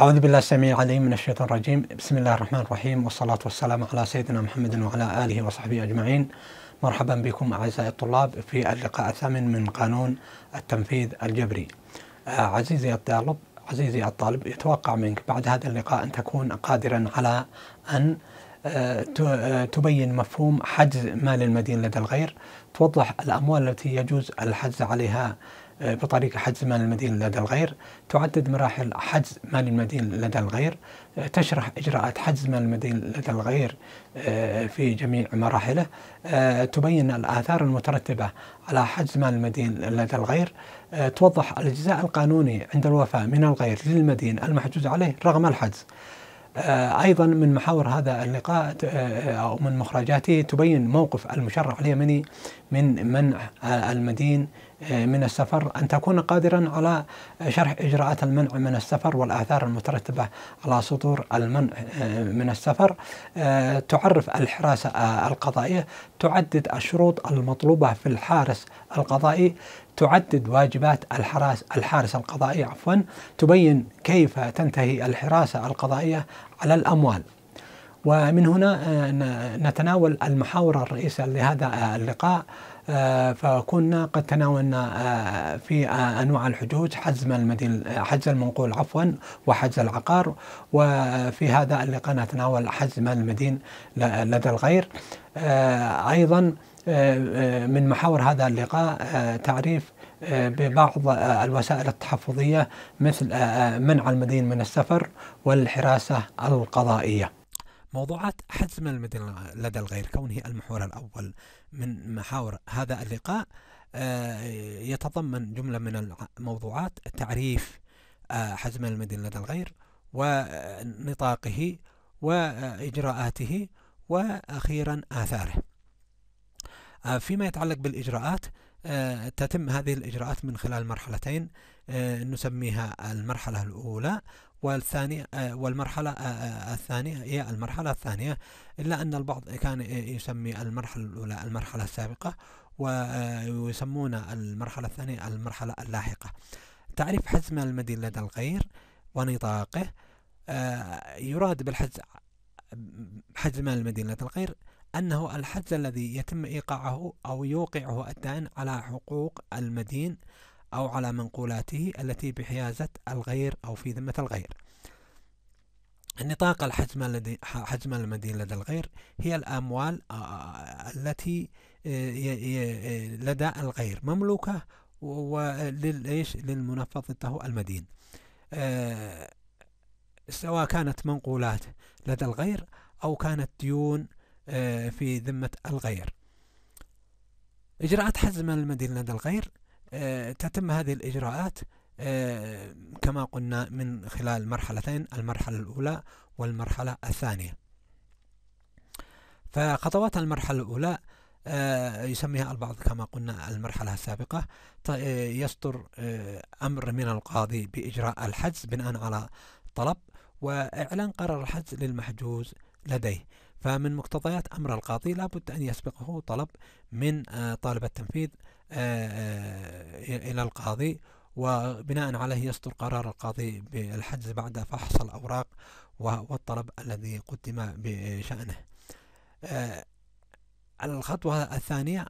أعوذ بالله السميع العليم من الشيطان الرجيم بسم الله الرحمن الرحيم والصلاة والسلام على سيدنا محمد وعلى آله وصحبه أجمعين مرحبا بكم أعزائي الطلاب في اللقاء الثامن من قانون التنفيذ الجبري آه، عزيزي الطالب عزيزي الطالب يتوقع منك بعد هذا اللقاء أن تكون قادرا على أن آه، آه، تبين مفهوم حجز مال المدين لدى الغير توضح الأموال التي يجوز الحجز عليها بطريقة حجز مال المدين لدى الغير تعدد مراحل حجز مال المدين لدى الغير تشرح إجراءات حجز مال المدين لدى الغير آه، في جميع مراحله آه، تبين الآثار المترتبة على حجز مال المدين لدى الغير آه، توضح الجزاء القانوني عند الوفاة من الغير للمدين المحجوز عليه رغم الحجز ايضا من محاور هذا اللقاء او من مخرجاته تبين موقف المشرع اليمني من منع المدين من السفر أن تكون قادرا على شرح إجراءات المنع من السفر والآثار المترتبة على صدور المنع آه، من السفر آه، تعرف الحراسة آه، القضائية تعدد الشروط المطلوبة في الحارس القضائي تعدد واجبات الحراس الحارس القضائي عفوا تبين كيف تنتهي الحراسة القضائية على الأموال ومن هنا آه، نتناول المحاور الرئيسية لهذا آه، اللقاء آه، فكنا قد تناولنا في انواع الحجوج حجز المدين حجز المنقول عفوا وحجز العقار وفي هذا اللقاء نتناول حجز المدين لدى الغير ايضا من محاور هذا اللقاء تعريف ببعض الوسائل التحفظيه مثل منع المدين من السفر والحراسه القضائيه موضوعات حزم المدينة لدى الغير كونه المحور الأول من محاور هذا اللقاء آه، يتضمن جملة من الموضوعات تعريف آه، حزم المدن لدى الغير ونطاقه وإجراءاته وأخيرا آثاره آه، فيما يتعلق بالإجراءات تتم هذه الإجراءات من خلال مرحلتين نسميها المرحلة الأولى والثانية آه، والمرحلة آه، آه، الثانية هي المرحلة الثانية إلا أن البعض كان يسمي المرحلة الأولى المرحلة السابقة ويسمون المرحلة الثانية المرحلة اللاحقة تعريف حزم المدين لدى الغير ونطاقه يراد بالحزم حزم المدين لدى الغير أنه الحز الذي يتم إيقاعه أو يوقعه الدائن على حقوق المدين أو على منقولاته التي بحيازة الغير أو في ذمة الغير النطاق الحجم الذي حجم المدين لدى الغير هي الأموال آه، التي آه، لدى الغير مملوكة وللإيش للمنفذ ضده المدين آه، سواء كانت منقولات لدى الغير أو كانت ديون في ذمة الغير إجراءات حزم المدين لدى الغير آه، تتم هذه الإجراءات آه، كما قلنا من خلال مرحلتين المرحلة الأولى والمرحلة الثانية فخطوات المرحلة الأولى آه، يسميها البعض كما قلنا المرحلة السابقة يصدر أمر من القاضي بإجراء الحجز بناء على طلب وإعلان قرار الحجز للمحجوز لديه فمن مقتضيات أمر القاضي لابد أن يسبقه طلب من طالب التنفيذ آه، آه، إلى القاضي وبناء عليه يصدر قرار القاضي بالحجز بعد فحص الأوراق والطلب الذي قدم بشأنه آه، الخطوة الثانية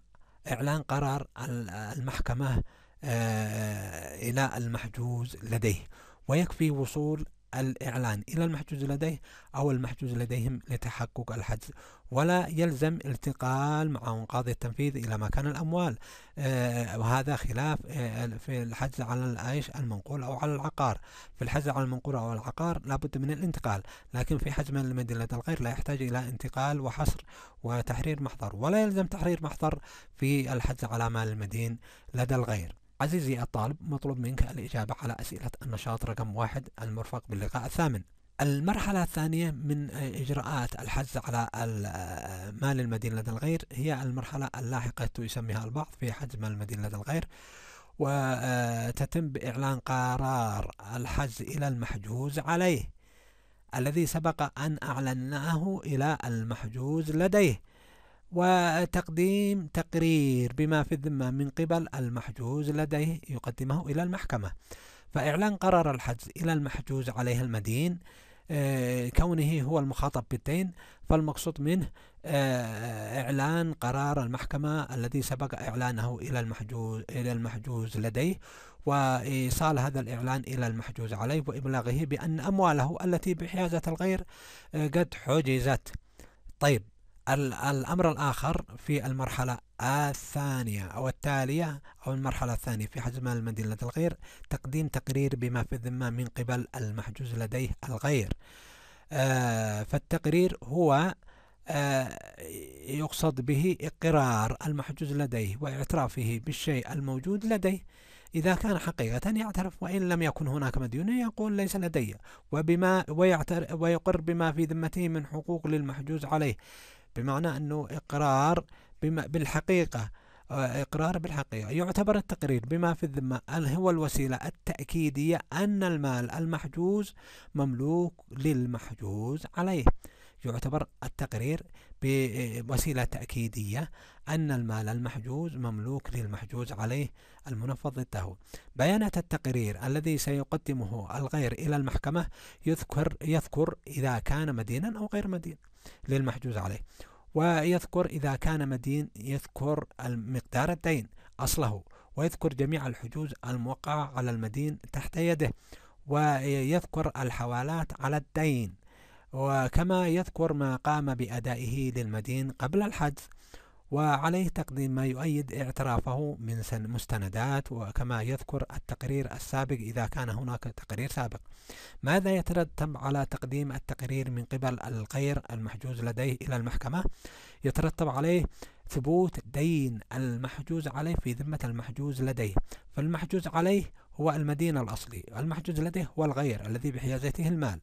إعلان قرار المحكمة إلى المحجوز لديه ويكفي وصول الإعلان إلى المحجوز لديه أو المحجوز لديهم لتحقق الحجز ولا يلزم التقال مع قاضي التنفيذ إلى مكان الأموال آه وهذا خلاف آه في الحجز على العيش المنقول أو على العقار في الحجز على المنقول أو العقار لابد من الانتقال لكن في حجز المدينة الغير لا يحتاج إلى انتقال وحصر وتحرير محضر ولا يلزم تحرير محضر في الحجز على مال المدين لدى الغير عزيزي الطالب مطلوب منك الإجابة على أسئلة النشاط رقم واحد المرفق باللقاء الثامن المرحلة الثانية من إجراءات الحجز على مال المدينة لدى الغير هي المرحلة اللاحقة يسميها البعض في حجز مال المدينة لدى الغير وتتم بإعلان قرار الحجز إلى المحجوز عليه الذي سبق أن أعلناه إلى المحجوز لديه وتقديم تقرير بما في الذمة من قبل المحجوز لديه يقدمه إلى المحكمة فإعلان قرار الحجز إلى المحجوز عليه المدين آه، كونه هو المخاطب بالدين فالمقصود منه آه، إعلان قرار المحكمة الذي سبق إعلانه إلى المحجوز إلى المحجوز لديه وإيصال هذا الإعلان إلى المحجوز عليه وإبلاغه بأن أمواله التي بحيازة الغير آه، قد حجزت طيب الأمر الآخر في المرحلة الثانية أو التالية أو المرحلة الثانية في حجم المدينة الغير تقديم تقرير بما في الذمة من قبل المحجوز لديه الغير آه، فالتقرير هو آه، يقصد به إقرار المحجوز لديه واعترافه بالشيء الموجود لديه إذا كان حقيقة يعترف وإن لم يكن هناك مديون يقول ليس لدي وبما ويعتر ويقر بما في ذمته من حقوق للمحجوز عليه بمعنى أنه إقرار بالحقيقة آه، إقرار بالحقيقة يعتبر التقرير بما في الذمة هو الوسيلة التأكيدية أن المال المحجوز مملوك للمحجوز عليه يعتبر التقرير بوسيلة تأكيدية أن المال المحجوز مملوك للمحجوز عليه المنفض ضده بيانات التقرير الذي سيقدمه الغير إلى المحكمة يذكر, يذكر إذا كان مدينا أو غير مدين للمحجوز عليه ويذكر إذا كان مدين يذكر مقدار الدين أصله ويذكر جميع الحجوز الموقعة على المدين تحت يده ويذكر الحوالات على الدين وكما يذكر ما قام بأدائه للمدين قبل الحجز وعليه تقديم ما يؤيد اعترافه من مستندات وكما يذكر التقرير السابق إذا كان هناك تقرير سابق ماذا يترتب على تقديم التقرير من قبل الغير المحجوز لديه إلى المحكمة يترتب عليه ثبوت دين المحجوز عليه في ذمة المحجوز لديه فالمحجوز عليه هو المدينة الأصلي المحجوز لديه هو الغير الذي بحيازته المال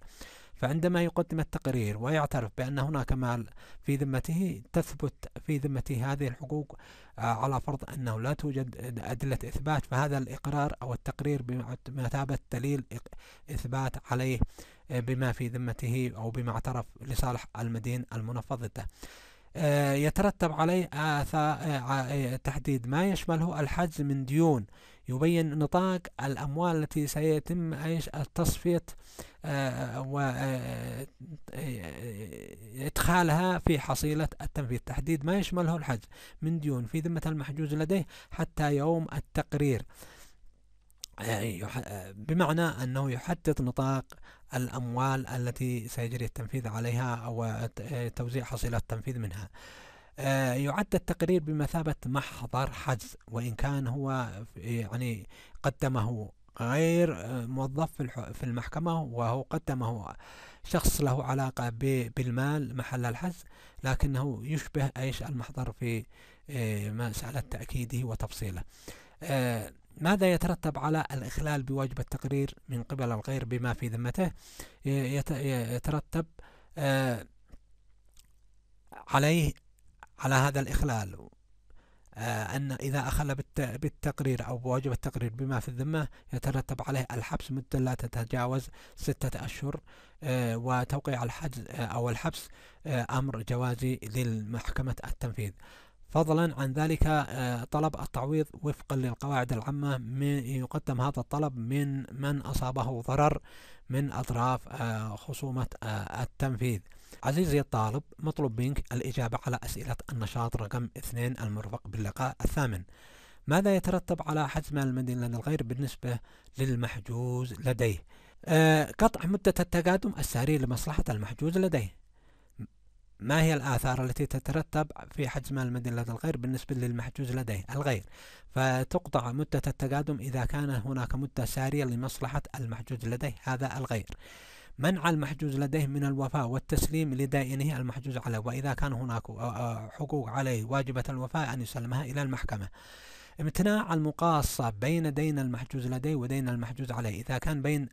فعندما يقدم التقرير ويعترف بأن هناك مال في ذمته تثبت في ذمته هذه الحقوق آه، على فرض أنه لا توجد أدلة إثبات فهذا الإقرار أو التقرير بمثابة دليل إثبات عليه آه، بما في ذمته أو بما اعترف لصالح المدين المنفذ آه، يترتب عليه آثار آه، آه، تحديد ما يشمله الحجز من ديون يبين نطاق الأموال التي سيتم إيش التصفية وإدخالها في حصيلة التنفيذ تحديد ما يشمله الحج من ديون في ذمة المحجوز لديه حتى يوم التقرير بمعنى أنه يحدد نطاق الأموال التي سيجري التنفيذ عليها أو آه، توزيع حصيلة التنفيذ منها آه، يعد التقرير بمثابة محضر حجز وإن كان هو يعني قدمه غير آه، موظف في المحكمة وهو قدمه شخص له علاقة بالمال محل الحجز لكنه يشبه أيش المحضر في مسألة تأكيده وتفصيله ماذا يترتب على الإخلال بواجب التقرير من قبل الغير بما في ذمته يترتب آه، عليه على هذا الإخلال آه، أن إذا أخل بالتقرير أو بواجب التقرير بما في الذمة يترتب عليه الحبس مدة لا تتجاوز ستة أشهر آه، وتوقيع الحجز أو الحبس أمر جوازي للمحكمة التنفيذ فضلا عن ذلك آه، طلب التعويض وفقا للقواعد العامة يقدم هذا الطلب من من أصابه ضرر من أطراف آه، خصومة آه، التنفيذ عزيزي الطالب مطلوب منك الإجابة على أسئلة النشاط رقم اثنين المرفق باللقاء الثامن ماذا يترتب على حجم المدينة للغير الغير بالنسبة للمحجوز لديه؟ قطع مدة التقادم الساري لمصلحة المحجوز لديه ما هي الآثار التي تترتب في حجم المدين لدى الغير بالنسبة للمحجوز لديه الغير فتقطع مدة التقادم إذا كان هناك مدة سارية لمصلحة المحجوز لديه هذا الغير منع المحجوز لديه من الوفاء والتسليم لدائنه المحجوز عليه وإذا كان هناك آه، آه، حقوق عليه واجبة الوفاء أن يسلمها إلى المحكمة امتناع المقاصة بين دين المحجوز لديه ودين المحجوز عليه إذا كان بين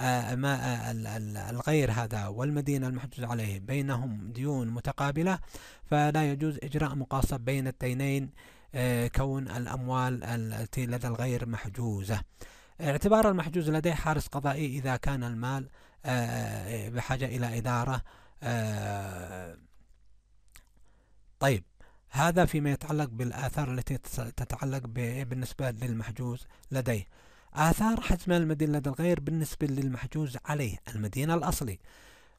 آه، آه، الغير هذا والمدينة المحجوز عليه بينهم ديون متقابلة فلا يجوز إجراء مقاصة بين الدينين آه، كون الأموال التي لدى الغير محجوزة اعتبار المحجوز لديه حارس قضائي إذا كان المال بحاجة إلى إدارة طيب هذا فيما يتعلق بالآثار التي تتعلق بالنسبة للمحجوز لديه آثار حجم المدينة لدى الغير بالنسبة للمحجوز عليه المدينة الأصلي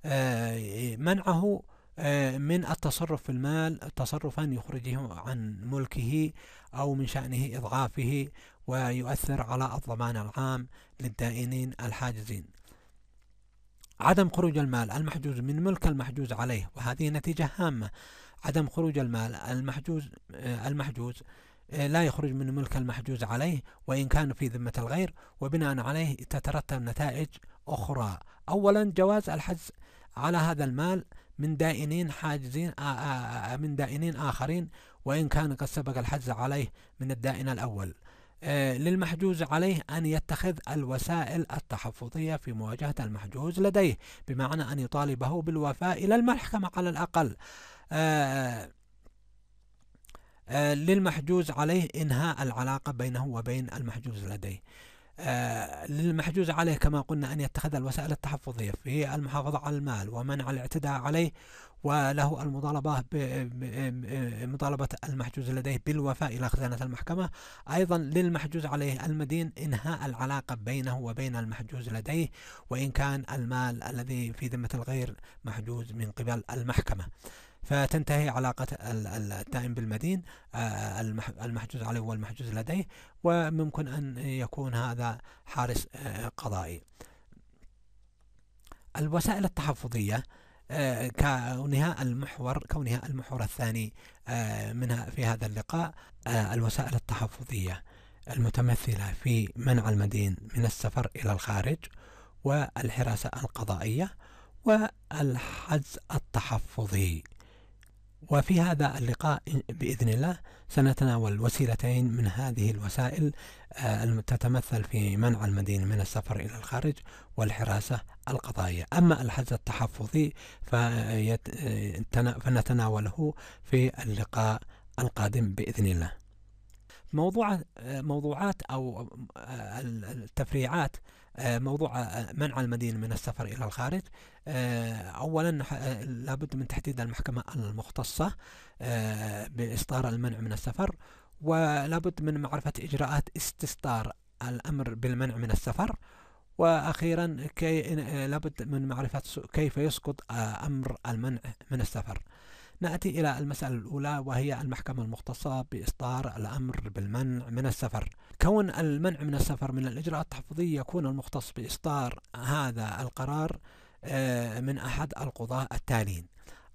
آه، منعه آه، من التصرف في المال تصرفا يخرجه عن ملكه أو من شأنه إضعافه ويؤثر على الضمان العام للدائنين الحاجزين عدم خروج المال المحجوز من ملك المحجوز عليه وهذه نتيجة هامة عدم خروج المال المحجوز آه، المحجوز لا يخرج من ملك المحجوز عليه وإن كان في ذمة الغير وبناء عليه تترتب نتائج أخرى أولا جواز الحجز على هذا المال من دائنين حاجزين من دائنين آخرين وإن كان قد سبق الحجز عليه من الدائن الأول للمحجوز عليه أن يتخذ الوسائل التحفظية في مواجهة المحجوز لديه بمعنى أن يطالبه بالوفاء إلى المحكمة على الأقل آه، للمحجوز عليه إنهاء العلاقة بينه وبين المحجوز لديه آه، للمحجوز عليه كما قلنا أن يتخذ الوسائل التحفظية في المحافظة على المال ومنع الاعتداء عليه وله المطالبة مطالبة المحجوز لديه بالوفاء إلى خزانة المحكمة أيضا للمحجوز عليه المدين إنهاء العلاقة بينه وبين المحجوز لديه وإن كان المال الذي في ذمة الغير محجوز من قبل المحكمة فتنتهي علاقة الدائم بالمدين آه، المحجوز عليه والمحجوز لديه وممكن أن يكون هذا حارس آه، قضائي الوسائل التحفظية آه، كونها المحور كونها المحور الثاني منها في هذا اللقاء الوسائل التحفظية المتمثلة في منع المدين من السفر إلى الخارج والحراسة القضائية والحجز التحفظي وفي هذا اللقاء بإذن الله سنتناول وسيلتين من هذه الوسائل آه، تتمثل في منع المدين من السفر إلى الخارج والحراسة القضائية أما الحجز التحفظي فنتناوله في اللقاء القادم بإذن الله موضوع آه، موضوعات أو آه، التفريعات آه، موضوع آه، منع المدين من السفر إلى الخارج آه، أولا لابد من تحديد المحكمة المختصة بإصدار المنع من السفر ولابد من معرفة إجراءات استصدار الأمر بالمنع من السفر وأخيرا كي لابد من معرفة كيف يسقط أمر المنع من السفر نأتي إلى المسألة الأولى وهي المحكمة المختصة بإصدار الأمر بالمنع من السفر كون المنع من السفر من الإجراءات التحفظية يكون المختص بإصدار هذا القرار آه، من أحد القضاة التالين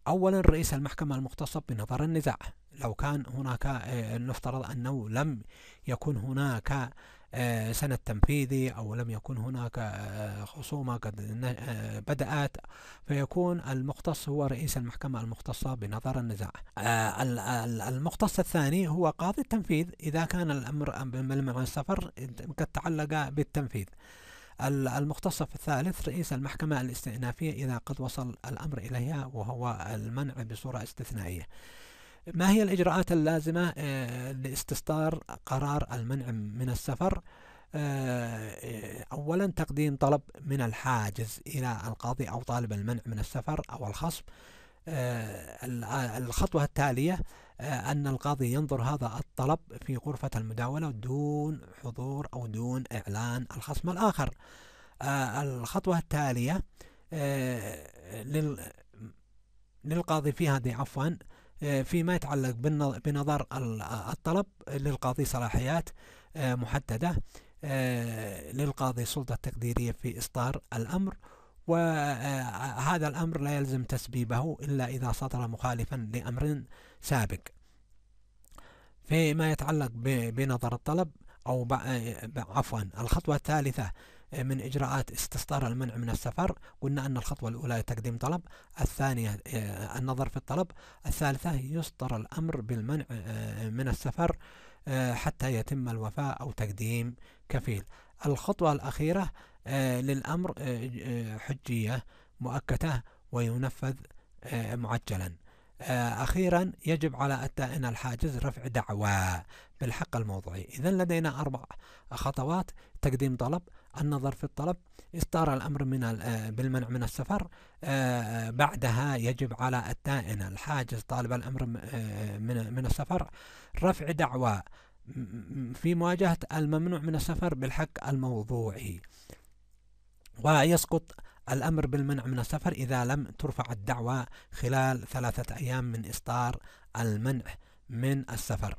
أولا رئيس المحكمة المختصة بنظر النزاع لو كان هناك آه، نفترض أنه لم يكن هناك آه، سنة تنفيذي أو لم يكن هناك آه، خصومة قد آه، بدأت فيكون المختص هو رئيس المحكمة المختصة بنظر النزاع المختص الثاني هو قاضي التنفيذ إذا كان الأمر ملمع السفر قد تعلق بالتنفيذ المختص الثالث رئيس المحكمة الاستئنافية إذا قد وصل الأمر إليها وهو المنع بصورة استثنائية ما هي الإجراءات اللازمة آه، لاستصدار قرار المنع من السفر؟ آه، آه، أولا تقديم طلب من الحاجز إلى القاضي أو طالب المنع من السفر أو الخصم الخطوة التالية أن القاضي ينظر هذا الطلب في غرفة المداولة دون حضور أو دون إعلان الخصم الآخر الخطوة التالية للقاضي في هذه عفوا آه، فيما يتعلق بنظر الطلب للقاضي صلاحيات آه، محددة آه، للقاضي سلطة تقديرية في إصدار الأمر وهذا الأمر لا يلزم تسبيبه إلا إذا صدر مخالفا لأمر سابق فيما يتعلق بنظر الطلب أو عفوا الخطوة الثالثة من إجراءات استصدار المنع من السفر قلنا أن الخطوة الأولى تقديم طلب الثانية آه، النظر في الطلب الثالثة يصدر الأمر بالمنع آه، من السفر آه، حتى يتم الوفاء أو تقديم كفيل الخطوة الأخيرة للأمر حجية مؤكدة وينفذ معجلا أخيرا يجب على التائن الحاجز رفع دعوى بالحق الموضوعي إذا لدينا أربع خطوات تقديم طلب النظر في الطلب إصدار الأمر من آه، بالمنع من السفر آه، آه، بعدها يجب على الدائن الحاجز طالب الأمر من من السفر رفع دعوى في مواجهة الممنوع من السفر بالحق الموضوعي ويسقط الأمر بالمنع من السفر إذا لم ترفع الدعوى خلال ثلاثة أيام من إصدار المنع من السفر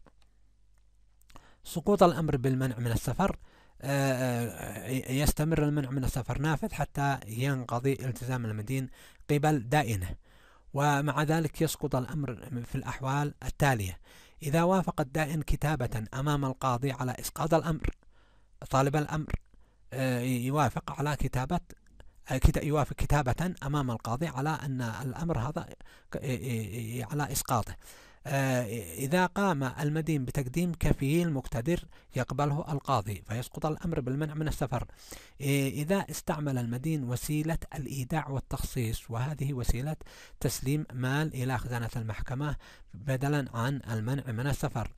سقوط الأمر بالمنع من السفر آه، آه، يستمر المنع من السفر نافذ حتى ينقضي التزام المدين قبل دائنه ومع ذلك يسقط الأمر في الأحوال التالية إذا وافق الدائن كتابة أمام القاضي على إسقاط الأمر طالب الأمر آه، يوافق على كتابة يوافق كتابة أمام القاضي على أن الأمر هذا على إسقاطه آه، إذا قام المدين بتقديم كفيل مقتدر يقبله القاضي فيسقط الأمر بالمنع من السفر إيه، إذا استعمل المدين وسيلة الإيداع والتخصيص وهذه وسيلة تسليم مال إلى خزانة المحكمة بدلا عن المنع من السفر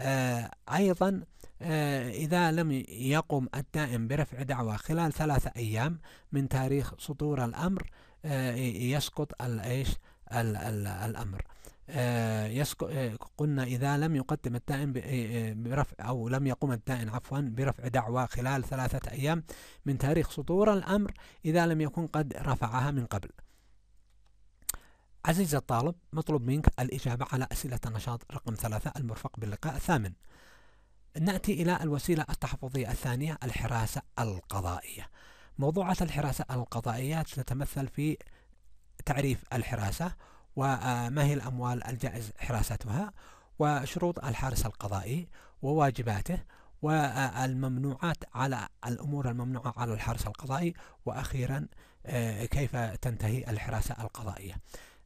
آه، أيضا آه، إذا لم يقم الدائم برفع دعوى خلال ثلاثة أيام من تاريخ صدور الأمر يسقط الأيش الأمر آه، آه، قلنا إذا لم يقدم الدائن آه، برفع أو لم يقوم الدائن عفوا برفع دعوى خلال ثلاثة أيام من تاريخ صدور الأمر إذا لم يكن قد رفعها من قبل عزيز الطالب مطلوب منك الإجابة على أسئلة النشاط رقم ثلاثة المرفق باللقاء الثامن نأتي إلى الوسيلة التحفظية الثانية الحراسة القضائية موضوعات الحراسة القضائية تتمثل في تعريف الحراسة وما هي الأموال الجائز حراستها وشروط الحارس القضائي وواجباته والممنوعات على الأمور الممنوعة على الحارس القضائي وأخيرا آه، كيف تنتهي الحراسة القضائية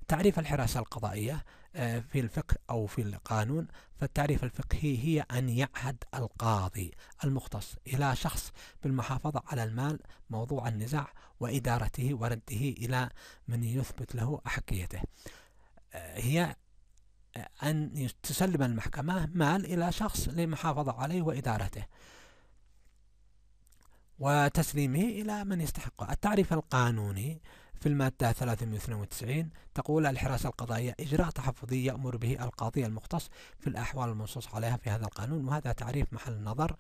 تعريف الحراسة القضائية آه، في الفقه أو في القانون فالتعريف الفقهي هي أن يعهد القاضي المختص إلى شخص بالمحافظة على المال موضوع النزاع وإدارته ورده إلى من يثبت له أحقيته آه، هي آه، أن تسلم المحكمة مال إلى شخص للمحافظة عليه وإدارته وتسليمه إلى من يستحقه التعريف القانوني في المادة 392 تقول الحراسة القضائية إجراء تحفظي يأمر به القاضي المختص في الأحوال المنصوص عليها في هذا القانون وهذا تعريف محل نظر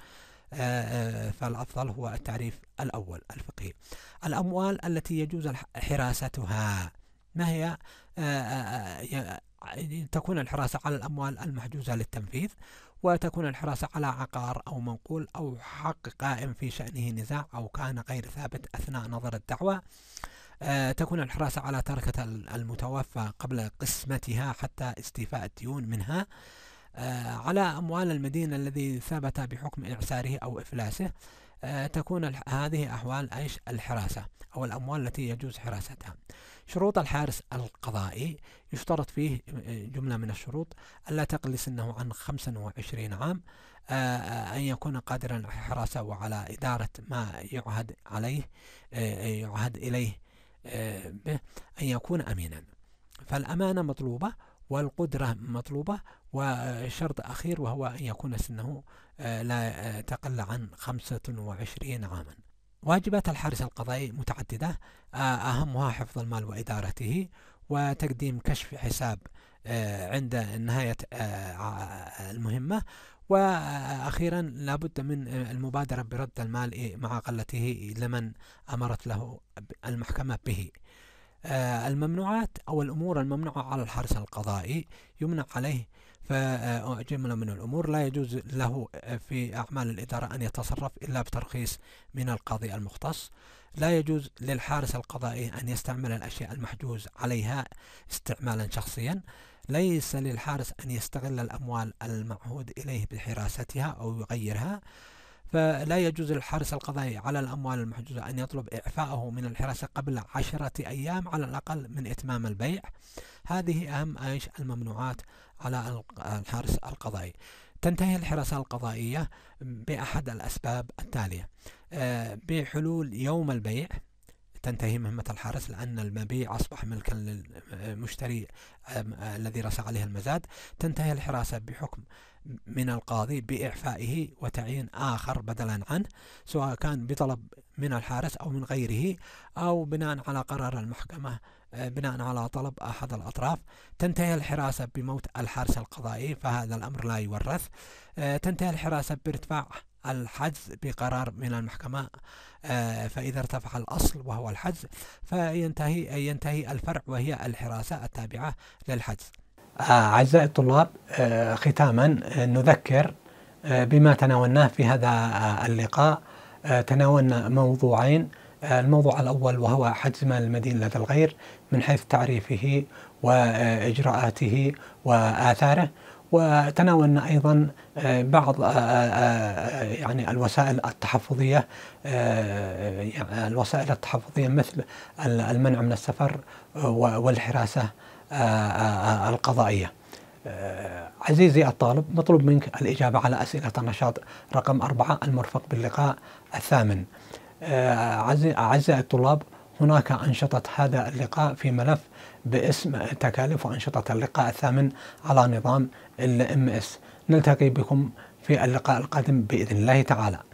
آه، آه، فالأفضل هو التعريف الأول الفقهي الأموال التي يجوز حراستها ما هي آه، تكون الحراسة على الأموال المحجوزة للتنفيذ وتكون الحراسة على عقار أو منقول أو حق قائم في شأنه نزاع أو كان غير ثابت أثناء نظر الدعوة آه، تكون الحراسة على تركة المتوفى قبل قسمتها حتى استيفاء الديون منها آه، على أموال المدينة الذي ثبت بحكم إعساره أو إفلاسه آه، تكون هذه أحوال أيش الحراسة أو الأموال التي يجوز حراستها شروط الحارس القضائي يشترط فيه جملة من الشروط ألا تقل سنه عن 25 عام أن يكون قادرا على حراسة وعلى إدارة ما يعهد عليه يعهد إليه به آه، أن يكون أمينا فالأمانة مطلوبة والقدرة مطلوبة وشرط أخير وهو أن يكون سنه آه، لا تقل عن 25 عاما واجبات الحارس القضائي متعددة آه، أهمها حفظ المال وإدارته وتقديم كشف حساب عند نهاية المهمة وأخيرا لابد من المبادرة برد المال إيه، مع قلته لمن أمرت له المحكمة به آه، الممنوعات أو الأمور الممنوعة على الحرس القضائي يمنع عليه فجملة من الأمور لا يجوز له آه، في أعمال الإدارة أن يتصرف إلا بترخيص من القاضي المختص لا يجوز للحارس القضائي أن يستعمل الأشياء المحجوز عليها استعمالا شخصيا ليس للحارس أن يستغل الأموال المعهود إليه بحراستها أو يغيرها فلا يجوز للحارس القضائي على الأموال المحجوزة أن يطلب إعفاءه من الحراسة قبل عشرة أيام على الأقل من إتمام البيع هذه أهم أيش الممنوعات على الحارس القضائي تنتهي الحراسة القضائية بأحد الأسباب التالية آه، بحلول يوم البيع تنتهي مهمة الحارس لأن المبيع أصبح ملكا للمشتري آه، الذي رسى عليه المزاد تنتهي الحراسة بحكم من القاضي بإعفائه وتعيين آخر بدلا عنه سواء كان بطلب من الحارس أو من غيره أو بناء على قرار المحكمة آه، بناء على طلب أحد الأطراف تنتهي الحراسة بموت الحارس القضائي فهذا الأمر لا يورث آه، تنتهي الحراسة بارتفاع الحجز بقرار من المحكمة آه، فإذا ارتفع الأصل وهو الحجز فينتهي ينتهي الفرع وهي الحراسة التابعة للحجز أعزائي الطلاب آه، ختاما آه، نذكر آه، بما تناولناه في هذا اللقاء تناولنا موضوعين الموضوع الأول وهو حجم المدينة لدى الغير من حيث تعريفه وإجراءاته وآثاره وتناولنا ايضا بعض يعني الوسائل التحفظيه يعني الوسائل التحفظيه مثل المنع من السفر والحراسه آه، آه، آه، القضائية عزيزي الطالب مطلوب منك الإجابة على أسئلة النشاط رقم أربعة المرفق باللقاء الثامن أعزائي الطلاب هناك أنشطة هذا اللقاء في ملف باسم تكاليف وأنشطة اللقاء الثامن على نظام ال MS نلتقي بكم في اللقاء القادم بإذن الله تعالى